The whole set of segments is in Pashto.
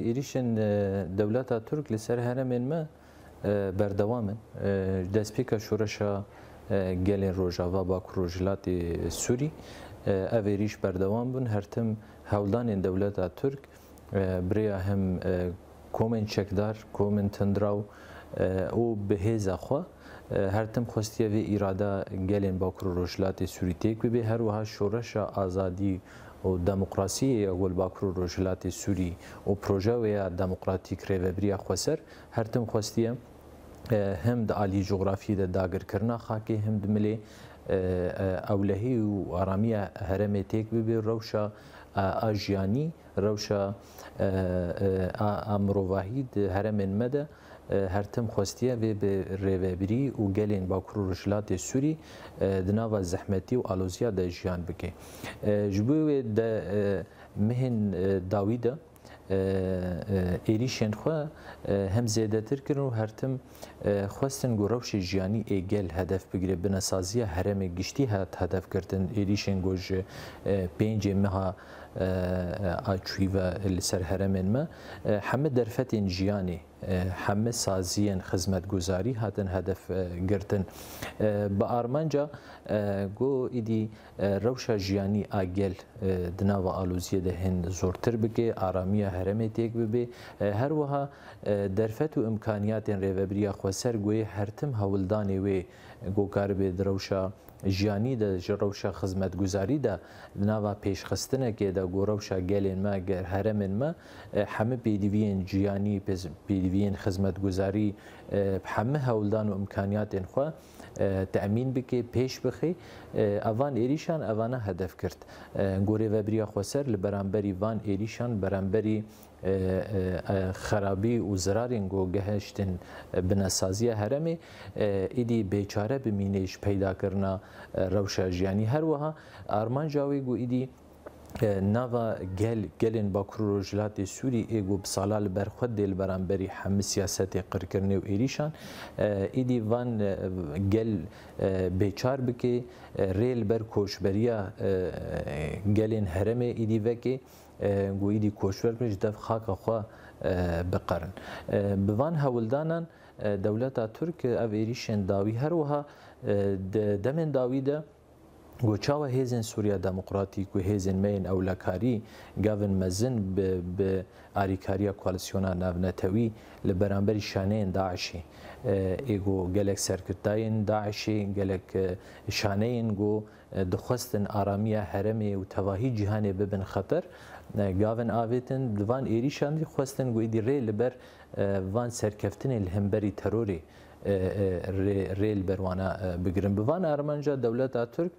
ایریشن دولت ترک لسر هرمین ما بردوامن دستپیکا شورشا گلین روژاوا با کروجلات سوری او ایریش بردوام بون هرتم هولدان دولت ترک بریا هم کومن چکدار کومن تندراو او بهیز خو هرتم خوستیه و اراده گلین با کروجلات سوری تیک به هر وها شورشا آزادی و دموکراسی گل باکرو روجلات سوری و پروژه و دموکراتیک ریوبریا خوسر هر تم خواستیم هم د عالی جغرافی د داګر کرنا خاکی هم د ملي اولهی و آرامی هرم تیک ببی روشا آجیانی روشا امروواهی هرم مده هرتم خوستیه و به ریوبری و گلین با کرورشلات سوری دناوا زحمتی و آلوزیا د جیان بکی جبوی د مهن داویده ایریشن خو هم زیاده تر کرن و هرتم خواستن گروش جیانی ایگل هدف بگیره بنا سازی هرم گشتی هات هدف کردن ایریشن گوش پنج مها آچوی و سر هرمن ما همه درفت جیانی همه سازیان خزمەتگوزاری هاتن هەدف گرتن بە ئارمانجا گۆ ئیدی ڕەوشە ژیانی ئاگەل دناوە ئالوزیە دەهێن زۆرتر بکێ ئارامیە هەرمێ تێک ببێ هەروەها دەرفەت و ئەمکانیاتێن ڕێوەبریە خۆسەر گوێ هەرتم هەوڵدانێ وێ گۆکار بێ درەوشە ژیانی دە ji rewşa xizmetguzarî de nava pêşxistinekê de got rewşa gelên me ger heremên me heme pêdiviyên jiyanî pêdiviyên پەیویین خزمەتگوزاری هەمە هەولدان و ئەمکانیاتێن خوا تەمین بکێ پێش بخی ئەوان ئێریشان ئەوانە هەدەف کرد گۆرێ بەبریا خۆسەر لە بەرامبەری وان ئێریشان بەرامبەری خرابی و زرارین گۆگەهشتن بنەسازیە هەرەمێ ئیدی بێچارە بمینێش پیداکردنا ڕەوشە ژیانی هەروەها ئارمان جاوی گو ئیدی ناوا گل گلن با کروژلات سوری ایگو بسالا لبر خود دل برانبری هم سیاست قرکرنه و ایریشان ایدی وان گل بیچار بکی ریل بر کوشبریا گلن هرمه ایدی وکی گو ایدی کوشبر بش دف خاک خواه بقرن بوان هولدانان دولتا ترک او ایریشن داوی هروها دمن داوی ده دا وچاوە هێزن سووریا دەموقراتیک و هێزن مین ئەو لەکاری گاون مەزن بە ئاریکاریە کوالسیۆنا ناونەتەوی لە بەرامبەری شانەیەن داعشی ئێگۆ گەلێک سەرکردین داعشی گەلێک شانەیەن گۆ دخواستن ئارامیە هەرمێ و تەواهی جیهانێ ببن خەتەر گاون ئاوێتن دوان ئێریشاندی خواستن گوێدی ڕێ لەبەر وان سەرکەفتنی لە هەمبەری تەرۆری ریل بروانه بگرن بوان ارمنجا دولت ترک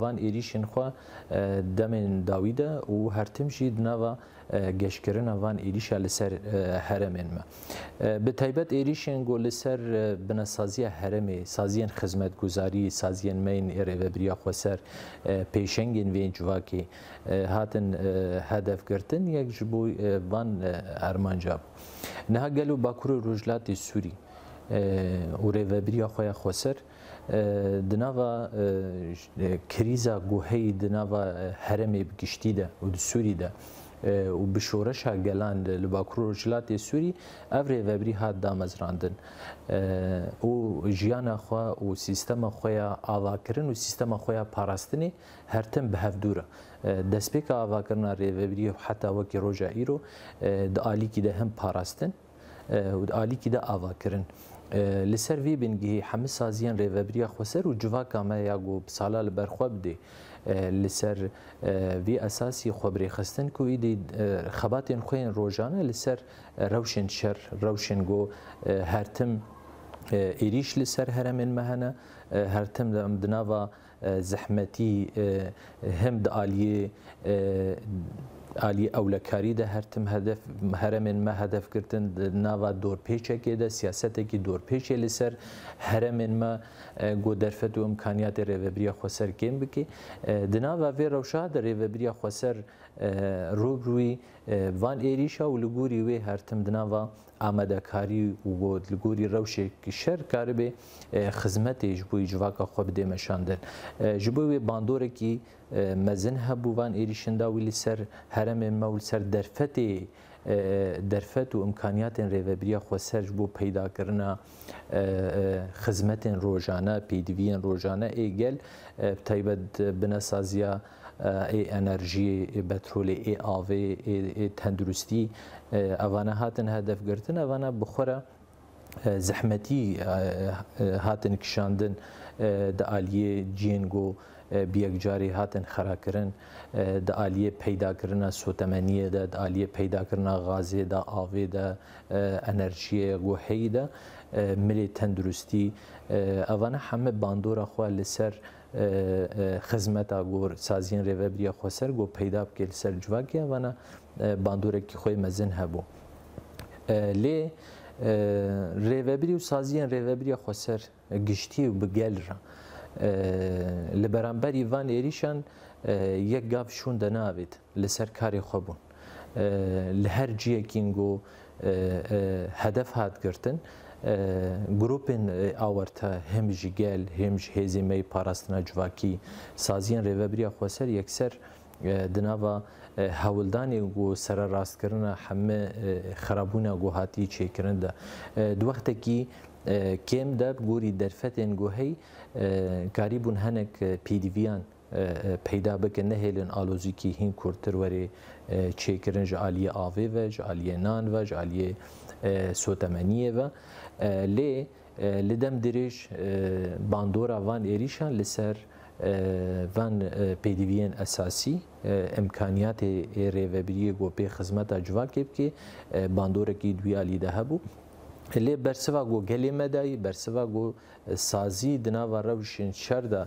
وان ایریشن خوا دمن داویده و هرتم جی دناوا گشکرن وان ایریش لسر هرمن ما به تایبت ایریشن گو لسر بنسازی هرمی سازین خدمت گزاری سازین مین اره و بریا خو سر پیشنگین وین جواکی هاتن هدف گرتن یک جبو وان ارمانجاب نه گلو باکور روجلات سوری urevebiriya xwe ya xweser di nava krîza guheyî di nava heremê bi giştî de û di Sûrî de û bi şoreşa gelan li bakurû jilatê Sûrî ev rêveberî hat damezrandin û jiyana xwe û sîstema xwe ya avakirin û sîstema xwe ya parastinê hertim bi hevdûr e destpêka avakirina rêveberiya heta wekî roja îro di alîkî de hem parastin عالی دا آوا کرن لسر وی بینگی همه سازیان ریوبریا خوسر و جوا کامه یا گو سالا لبرخوا بده لسر وی اساسی خبری خستن کو ایدی خباتین خوین روزانه لسر روشن شر روشن گو هرتم ایریش لسر هرمن مهنه هرتم دم دناوا زحمتی هم د عالیه علی ئەولەکاری دە هەرتم هەدف هەرمێن مە هەدفکردن ناوا دۆرپێچێکێ دە سیاستێکی دۆرپێچێ لەسەر هەرمێن مە گۆ دەرفەت و ئەمکانیاتە ڕێوەبریە خۆسەر گێن بکە دناوا وێ ڕەوشا دە ڕێوەبریە خۆسەر ڕوبرووی وان ئێریشا و لەگووری وێ هەرتم دناوە ئامادەکاری و بۆ لەگووری ڕەوشێکی شەر کاربێ خزمەتێش بووی جوواکە خۆ بدێمەشاندن ji بۆ وێ باندۆرەکی مەزن هەبوو وان ئێریشندا ویلی سەر هەرەمێ مەول سەر دەرفەتێ دەرفەت و ئەمکانیاتن ڕێوەبریە خۆسەرج بۆ پەیداکردنا خزمەتێن ڕۆژانە پێدویەن ڕۆژانە ئێگەل تایبەت بنەسازیە ای انرژی پترول ای آوی ای تندرستی اوانه هاتن هدف گرتن اوانه بخوره زحمتی هاتن کشاندن د آلیه جینگو بیەکجاری هاتن خراکردن د عالیە پیداکردە سوتەمەنیەدا د عالیە پیداکردە غازێدا ئاوێدا ئەنەرژیە گۆهەیدا ملێ تەندروستی ئەوانە هەمە باندۆرە خوا لەسەر خدمتا گور سازین ریو بریا خوسر گو پیدا بکل سر جواکی وانا باندوره کی خوی مزن هبو لی ریو بری و سازین ریو بریا خوسر گشتی و بگل را لبرانبری وان ایریشان یک گاف شون دناوید لسر کاری خوبون لهر جیه کینگو هدف هات گرتن گروپن آورتا همج گل همج هزیمه پاراستنا جواکی سازیان ریوبریا خوسر یکسر دناوا هەولدانی و سرە ڕاستکردە هەمە خراپبوونا گوهاتی چێکردن دا دووەختێکی کێم دەب گۆری دەرفەتێن گوهەی کاری بوون هەنێک پیدیڤان پەیدا بکە نەهێلن ئالۆزیکی هین کورتتر وەرێ چێکردن ژ عالیە ئاوێ وە ژ عالیە نان وە ژ عالیە سۆتەمەنیەوە لێ لەدەم درێژ باندۆرا وان عێریشان لەسەر van e, e, pêdiviyên esasî e, imkaniyatê rêvebiriyê gopê xizmeta civakê bike bandorekî duyalî de hebû. Lê bersiva got gelê medayî bersiva got sazî di nava rewşên şer de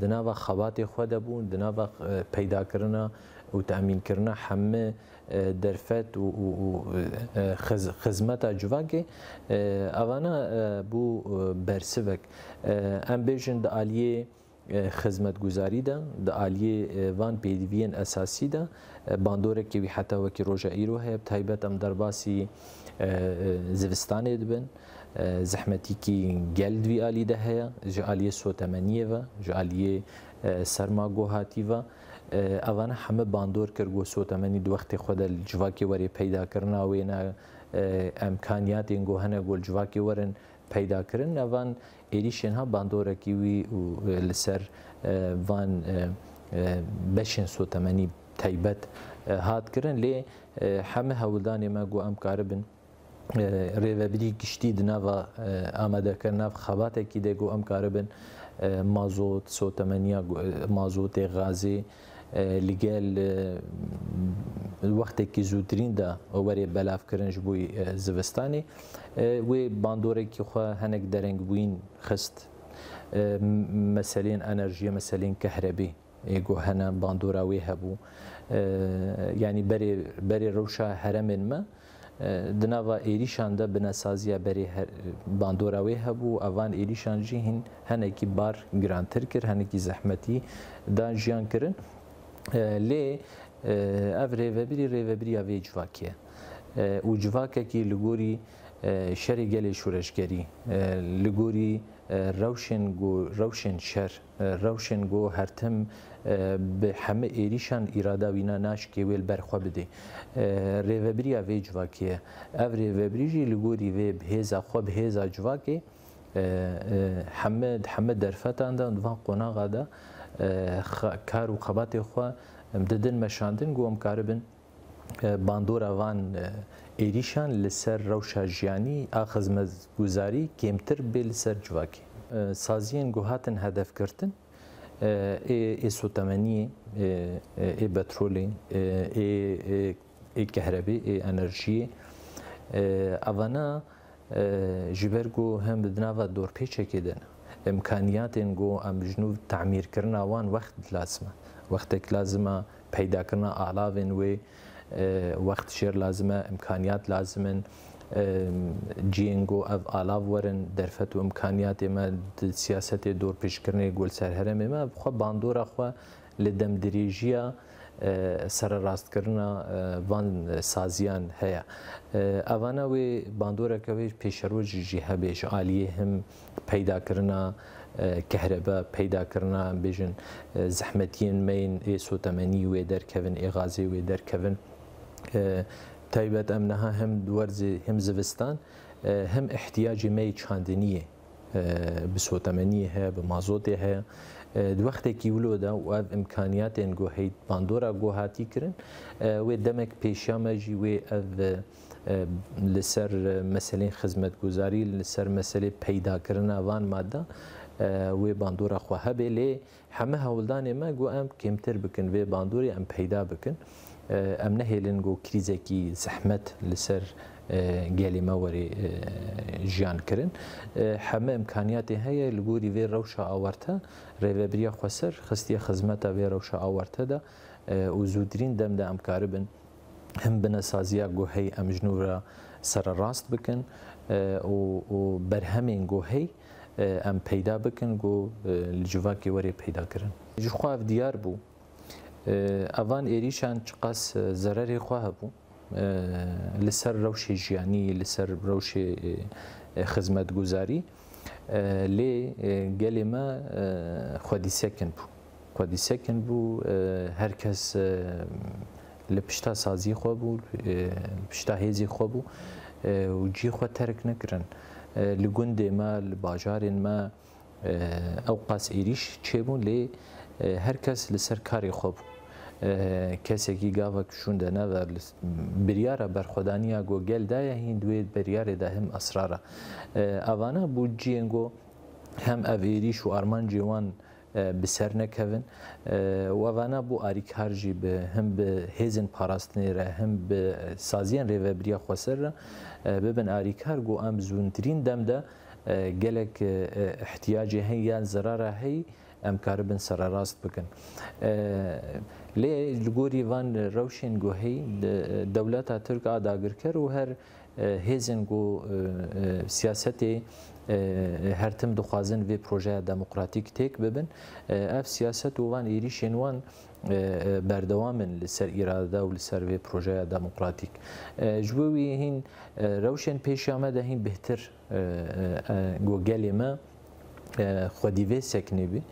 di nava xebatê xwe de bûn, di nava peydakirina و تأمین کردن همه درفت و خدمت جوانگی اوانا بو برسوک ام بیجن دا آلیه خدمت گزاری ده د عالی وان پیدوین اساسی ده باندوره کې وی حتی وکی روجا ایرو هه تایبت ام درباسی زوستانه دبن زحمتی کی گلد وی عالی ده هه ج عالی سو تمنیه و ج عالی سرما گوهاتی و ئەوانە هەمە باندۆر کردووە سۆتەمەنی دووەختی خۆدە جوواکی وەری پەیداکردنا وێنە ئەمکانیاتێن گۆ هەنە گۆلجوواکی وەرن پەیداکردن ئەوان عێریشێنها باندۆرەکی وی لەسەر وان بەشێن سۆتەمەنی تایبەت هاتکردن لێ هەمە هەوڵدانێ مەگو ئەم کارە بن ڕێوەبری گشتی دناوە ئامادەکە ناف خەباتێکی دەگو ئەم کارە بن مازۆت سۆتەمەنیە مازۆتێ غازی لەگەل وەختێکی زووتریندا وەرێ بەلافکردنج بووی زوستانی وێ باندۆرێکی خوا هەنێک دەرەنگ بووین خست مەسەلێن ئەنەرژیە مەسەلێن کە هەرەبی ئێگۆ هەنە باندۆراوێ هەبوو ینی بەرێ ڕەوشە هەرەمێنمە دناوا عێریشاندا بنەسازیە بەری باندۆراوێ هەبوو ئەوان عێریشانجی هین هەنێکی بار گرانتر کرد هەنێکی زەحمەتی دان ژیان کردن لی اف ریوبری ریوبری اوی جواکه او جواکه کی لگوری شری گل شورشگری لگوری روشن گو روشن شر روشن گو هرتم به همه ایریشان اراده وینا ناش که ویل برخوا بده ریوبری اوی جواکه او ریوبری جی لگوری وی بهیزا خو بهیزا جواکه همه همه درفتان دان وان قناغه ده کار و قەباتێ خوا دەدن مەشاندن گۆم کارە بن باندۆراوان عێریشان لەسەر ڕەوشە ژیانی ئاخەزمە گوزاری کێمتر بێ لەسەر جوواکی سازیان گوهاتن هەدەفکردن ئێسوتەمەنی ئێ بەترۆلی ئێکەهرەبێ ئێ ئەنەرژیە ئەڤەنە ji ber ku hem bi dinava dorpêçekê de ne ئمکانیاتێن گۆ ئەمژن و تعمیرکردناوان وەخت لازمە وەختێک لازمە پەیداکردنا ئالاێن وێ وەخت شێر لازمە ئەمکانیات لازمن جیێنگۆ ئەف ئالاف وەرن دەرفەت و ئەمکانیات ئێمە سیاستێ دۆر پیشکردنی گولسەر هەرم ئێمە خۆ باندۆرەخوا لە دەمدرێژیە سره راستکردنا وان سازیان هەیە ئەوانە وێ باندۆرەکەوێ پێشەرۆژی ژی هەبێش عالیە هم پەیداکردنا کەهرەبە پەیداکردنا بێژن زەحمەتیان مین ئێ سۆتەمەنی وێ دەرکەون ئێغازی وێ دەرکەون تایبەت ئەم نەها هەم دوەرزی هەم زوستان هەم احتیاجی مەی چاندنیە بسۆتەمەنی هەیە بە مازۆتی هەیە وەختێکی ولۆدا و ئاو ئەمکانیاتێن گۆهیت باندۆرا گۆهاتی کردن وێ دەمێک پێشامەژی وێ ئەو لەسەر مەسلین خزمەت گوزاری لەسەر مەسلێ پەیداکردن ئەوان مادە وێ باندۆرە خوا هەبێ لێ هەمە هەوڵدانێ مە گو ئەم کمتر بکن وێ باندۆری ئەم پەیدا بکن ئەم نەهێلن گۆ کریزێکی زەحمەت لەسەر گەلیمە وەری ژیانکردن هەمە ئەمکانیاتی هەیە لە گووری وێ ڕەوشە ئاوەرتە ڕێوەبریە خۆسەر خستیە خزمەتە وێ ڕەوشە ئاوەرتەدا و زووترین دەمدا ئەمکارە بن هەم بنە سازیە گۆهەی ئەمژنورە سرە ڕاست بکەن و بەرهەمین گۆهەی ئەم پەیدا بکەن گۆ جوواکی وەرێ پەیداکردن. ژخواف دیار بوو ئەوان ئێریشان چقاس زەرەری خوا هەبوو. لەسەر ڕەوشی ژیانی لەسەر ڕەوشی خزمەت گوزاری لێ گەلێمە خودیسەکن بوو خودیسەکن بوو هەر کەس لە پشتا سازی خۆ بوو پشتا هێزی خۆ بوو و جی خۆ تەرک نەکرن لە گوندێمە لە باژارێنمە ئەو قاس عێریش چێبوون لێ هەر کەس لەسەر کاری خۆ بوو کەسێکی گاوەک شون دەنەدا بریارە بەرخۆدانیا گۆگەلدایە هین دوێت بەریارێدا هەم ئەسرارە ئەوانە بوو جیێنگۆ هەم ئەڤێریش و ئارمان جێوان بسەر نەکەون وەوانە بۆ ئاریکارژی هەم بە هێزن پاراستنێرە هەم بە سازیان ڕێڤەبریە خۆسەرە ببن ئاریکار گۆ ئەم زوونترین دەمدا gelek e, e, ihtiyacê heyyan zerara hey ئەم کارە بن سەرە ڕاست بکەن. لێ لگۆری وان ڕەوشێن گوهەی دەولەت تا ترک ئاداگرکەر و هەر هێزن گۆ سیاسەتێ هەرتم دخوازن وێ پرۆژەیە دەموقراتیک تێک ببن ئەف سیاست ووان ئێری شێنوان بەردەوامن لەسەر ئیرادا و لەسەر وێ پرۆژەیە دەموقراتیک ژوەوی هین ڕەوشێن پێشیامە دەهین بهتر گۆگەلێمە خودیڤێ سەکنێبی.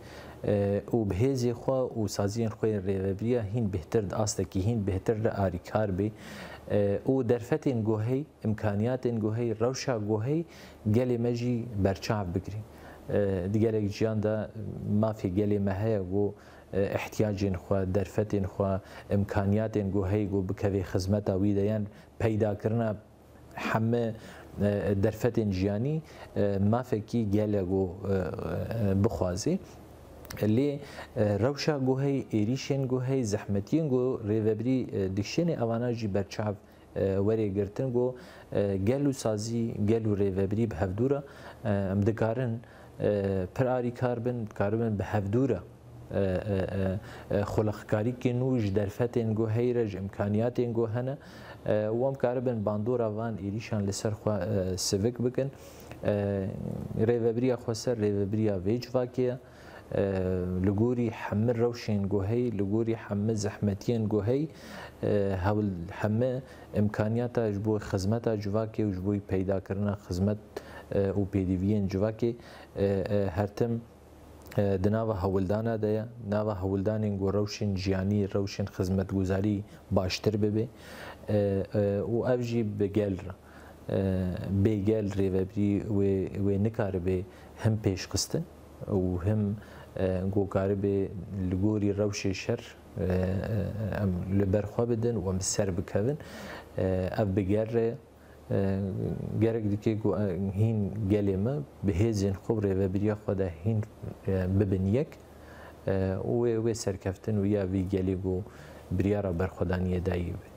او بهزی خو او سازین خو ریوبریا هین بهتر د استه کی هین بهتر د اریکار به او درفتین گوهی امکانیاتین گوهی روشا گوهی گلی مجی برچاو بگیریم دیگه جیان دا مافی گلی مهیا گو احتیاجین خو درفتین خو امکانیاتین گوهی گو بکوی خدمتا وی دیان پیدا کرنا همه درفتین جیانی مافکی گله گو بخوازی لی روشا گوهی ایریشن گوهی زحمتین گو ریوبری دکشن اوانا جی برچاو وری گرتن گو گلو سازی گلو ریوبری به هفدورا ام دکارن پراری کار بن کاربن به هفدورا خلقکاری که نوش درفتن گو هیرج امکانیاتن گو هنه و هم کاربن باندورا وان ایریشان لسر خوا سوک بکن ریوبریا خوسر ریوبریا ویج واکیه لگوری همه روشین گوهی لگوری همه زحمتین گوهی هول همه امکانیات اجبو خدمت جواکی و جبوی پیدا کردن خدمت و پیدیوین جواکی هرتم د ناوه هولدانه ده ناوه هولدانین گو روشن جیانی روشن خدمتگوزاری باشتر ببه و افجی بگل بگل ری و نکاره به هم پیش قسته و هم گۆکارە بێ لەگۆری ڕەوشی شەر ئەم لە بەرخوا بدن وەم سەر بکەون ئەف بگەڕێ gerek dike ku hin gelê me bi hêzên xwrê ve biriya xwe de hin bibin yek û wê wê serkeftin û ya vî gelê ku biryara berxwedaniyê dayî be.